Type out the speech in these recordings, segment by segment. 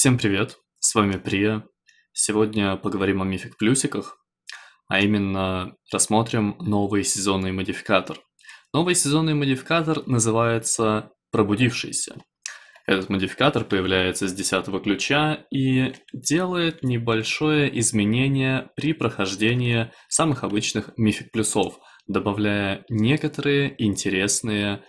Всем привет, с вами Прия. Сегодня поговорим о мифик плюсиках, а именно рассмотрим новый сезонный модификатор. Новый сезонный модификатор называется «Пробудившийся». Этот модификатор появляется с 10 ключа и делает небольшое изменение при прохождении самых обычных мифик плюсов, добавляя некоторые интересные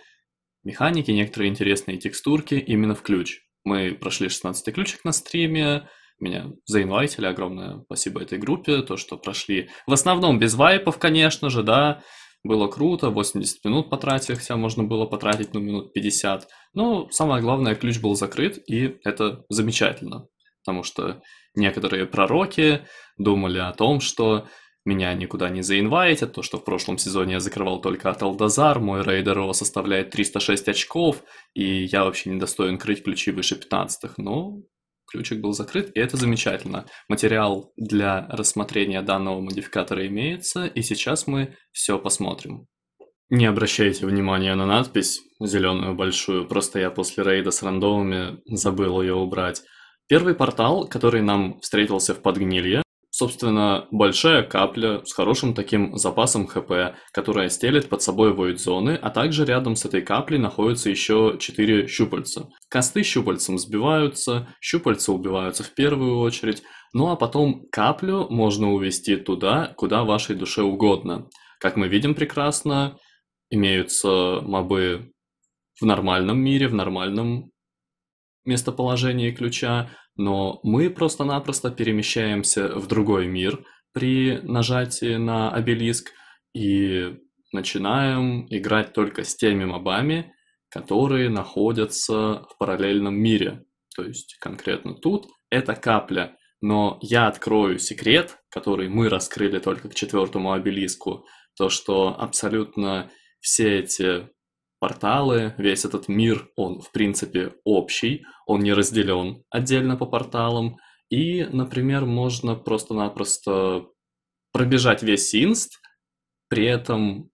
механики, некоторые интересные текстурки именно в ключ – мы прошли 16 ключик на стриме, меня заинвайтили, огромное спасибо этой группе, то, что прошли. В основном без вайпов, конечно же, да, было круто, 80 минут потратили, хотя можно было потратить, ну, минут 50. Но самое главное, ключ был закрыт, и это замечательно, потому что некоторые пророки думали о том, что меня никуда не заинвайтят, то, что в прошлом сезоне я закрывал только от Алдазар, мой рейдер составляет 306 очков, и я вообще не достоин крыть ключи выше 15-х, но ключик был закрыт, и это замечательно. Материал для рассмотрения данного модификатора имеется, и сейчас мы все посмотрим. Не обращайте внимания на надпись, зеленую большую, просто я после рейда с рандомами забыл ее убрать. Первый портал, который нам встретился в подгнилье, Собственно, большая капля с хорошим таким запасом ХП, которая стелет под собой void зоны, а также рядом с этой каплей находятся еще 4 щупальца. Косты щупальцем сбиваются, щупальца убиваются в первую очередь, ну а потом каплю можно увести туда, куда вашей душе угодно. Как мы видим прекрасно, имеются мобы в нормальном мире, в нормальном местоположение ключа, но мы просто-напросто перемещаемся в другой мир при нажатии на обелиск и начинаем играть только с теми мобами, которые находятся в параллельном мире. То есть конкретно тут это капля, но я открою секрет, который мы раскрыли только к четвертому обелиску, то что абсолютно все эти порталы, весь этот мир, он в принципе общий, он не разделен отдельно по порталам. И, например, можно просто-напросто пробежать весь инст, при этом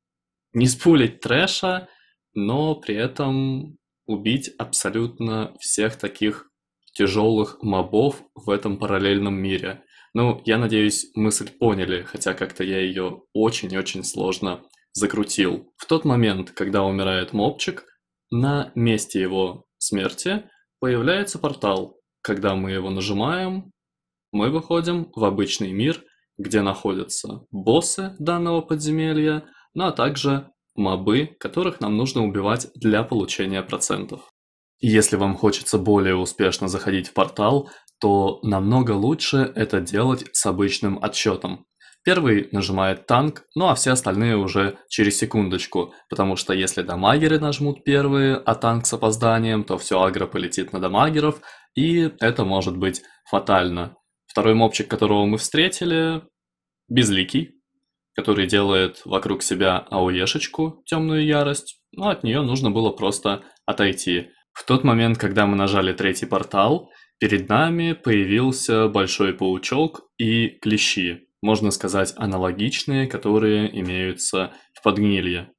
не спулить трэша, но при этом убить абсолютно всех таких тяжелых мобов в этом параллельном мире. Ну, я надеюсь, мысль поняли, хотя как-то я ее очень-очень сложно закрутил. В тот момент, когда умирает мопчик, на месте его смерти появляется портал. Когда мы его нажимаем, мы выходим в обычный мир, где находятся боссы данного подземелья, ну а также мобы, которых нам нужно убивать для получения процентов. Если вам хочется более успешно заходить в портал, то намного лучше это делать с обычным отсчетом. Первый нажимает танк, ну а все остальные уже через секундочку, потому что если дамагеры нажмут первые, а танк с опозданием, то все агро полетит на дамагеров, и это может быть фатально. Второй мобчик, которого мы встретили, безликий, который делает вокруг себя ауешечку, темную ярость, но ну, от нее нужно было просто отойти. В тот момент, когда мы нажали третий портал, перед нами появился большой паучок и клещи можно сказать, аналогичные, которые имеются в подгнилье.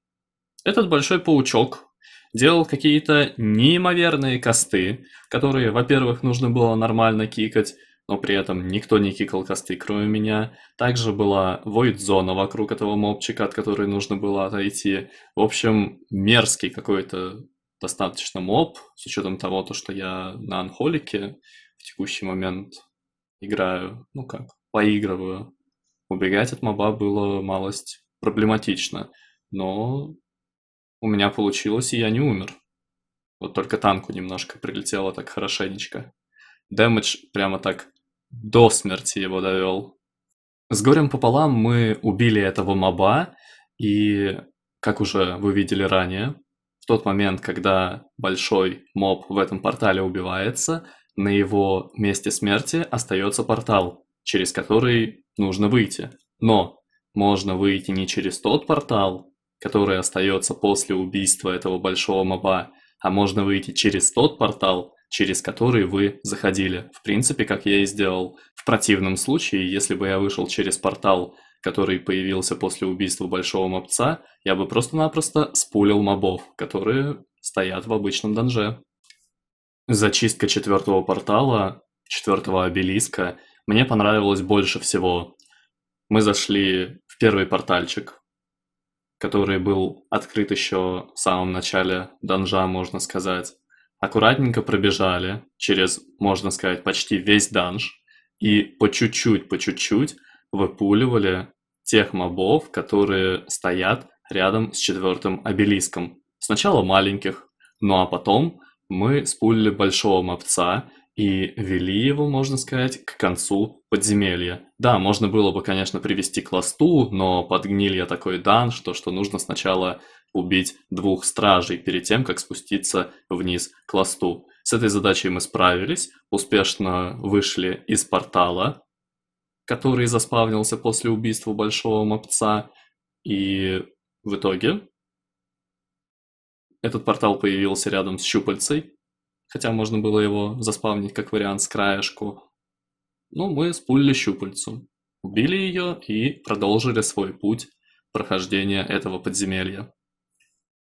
Этот большой паучок делал какие-то неимоверные косты, которые, во-первых, нужно было нормально кикать, но при этом никто не кикал косты, кроме меня. Также была войд-зона вокруг этого мобчика, от которой нужно было отойти. В общем, мерзкий какой-то достаточно моб, с учетом того, то, что я на анхолике в текущий момент играю, ну как, поигрываю. Убегать от моба было малость проблематично, но у меня получилось, и я не умер. Вот только танку немножко прилетело так хорошенечко. Дэмэдж прямо так до смерти его довел. С горем пополам мы убили этого моба, и, как уже вы видели ранее, в тот момент, когда большой моб в этом портале убивается, на его месте смерти остается портал через который нужно выйти. Но можно выйти не через тот портал, который остается после убийства этого большого моба, а можно выйти через тот портал, через который вы заходили. В принципе, как я и сделал. В противном случае, если бы я вышел через портал, который появился после убийства большого мобца, я бы просто-напросто спулил мобов, которые стоят в обычном данже. Зачистка четвертого портала, четвертого обелиска мне понравилось больше всего. Мы зашли в первый портальчик, который был открыт еще в самом начале данжа, можно сказать. Аккуратненько пробежали через, можно сказать, почти весь данж и по чуть-чуть, по чуть-чуть выпуливали тех мобов, которые стоят рядом с четвертым обелиском. Сначала маленьких, ну а потом мы спулили большого мобца и вели его, можно сказать, к концу подземелья. Да, можно было бы, конечно, привести к ласту, но подгнил я такой дан, что, что нужно сначала убить двух стражей перед тем, как спуститься вниз к ласту. С этой задачей мы справились, успешно вышли из портала, который заспавнился после убийства большого мопца, и в итоге этот портал появился рядом с щупальцей, хотя можно было его заспавнить как вариант с краешку. Но ну, мы спулили щупальцу, убили ее и продолжили свой путь прохождения этого подземелья.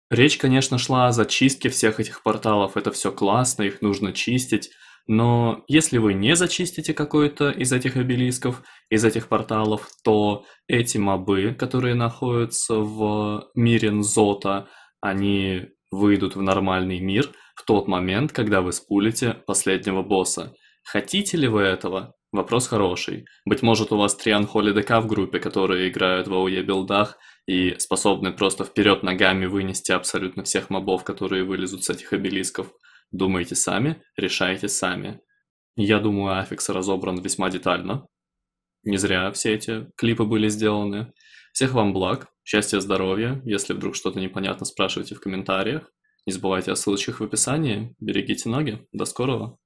Речь, конечно, шла о зачистке всех этих порталов, это все классно, их нужно чистить, но если вы не зачистите какой-то из этих обелисков, из этих порталов, то эти мобы, которые находятся в мире Нзота, они выйдут в нормальный мир в тот момент, когда вы спулите последнего босса. Хотите ли вы этого? Вопрос хороший. Быть может, у вас Триан Холидека в группе, которые играют в АОЕ билдах и способны просто вперед ногами вынести абсолютно всех мобов, которые вылезут с этих обелисков. Думаете сами, решайте сами. Я думаю, аффикс разобран весьма детально. Не зря все эти клипы были сделаны. Всех вам благ, Счастья, здоровья. Если вдруг что-то непонятно, спрашивайте в комментариях. Не забывайте о ссылочках в описании. Берегите ноги. До скорого.